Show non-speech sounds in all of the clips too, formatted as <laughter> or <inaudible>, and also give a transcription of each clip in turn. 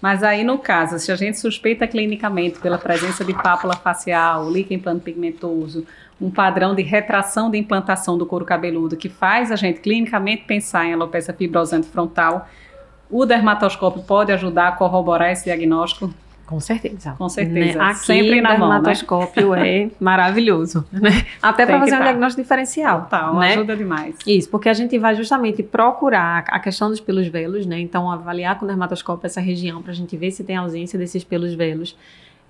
Mas aí, no caso, se a gente suspeita clinicamente pela presença de pápula facial, líquido implante pigmentoso, um padrão de retração de implantação do couro cabeludo que faz a gente clinicamente pensar em alopecia fibrosante frontal, o dermatoscópio pode ajudar a corroborar esse diagnóstico? Com certeza. Com certeza. Né? Aqui, Sempre na mão. O né? dermatoscópio né? é maravilhoso, <laughs> né? Até para fazer tá. um diagnóstico diferencial. Total, né? ajuda demais. Isso, porque a gente vai justamente procurar a questão dos pelos velos, né? Então, avaliar com o dermatoscópio essa região para a gente ver se tem ausência desses pelos velos.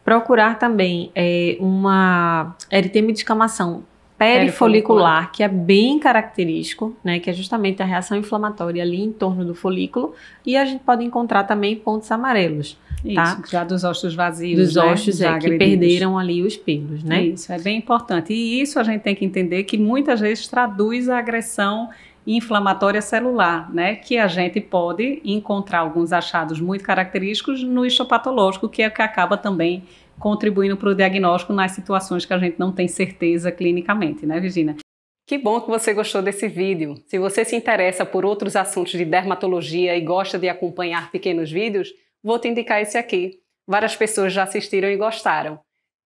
Procurar também é, uma eritema de descamação perifolicular, que é bem característico, né, que é justamente a reação inflamatória ali em torno do folículo, e a gente pode encontrar também pontos amarelos. Isso, tá? já dos ossos vazios, dos né? ossos já é, que perderam ali os pelos, né? Isso é bem importante. E isso a gente tem que entender que muitas vezes traduz a agressão inflamatória celular, né? Que a gente pode encontrar alguns achados muito característicos no histopatológico, que é o que acaba também contribuindo para o diagnóstico nas situações que a gente não tem certeza clinicamente, né, Virginia? Que bom que você gostou desse vídeo. Se você se interessa por outros assuntos de dermatologia e gosta de acompanhar pequenos vídeos, vou te indicar esse aqui. Várias pessoas já assistiram e gostaram.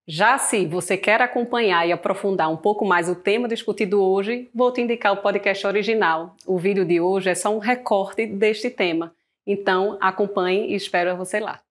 Já se você quer acompanhar e aprofundar um pouco mais o tema discutido hoje, vou te indicar o podcast original. O vídeo de hoje é só um recorte deste tema. Então, acompanhe e espero você lá.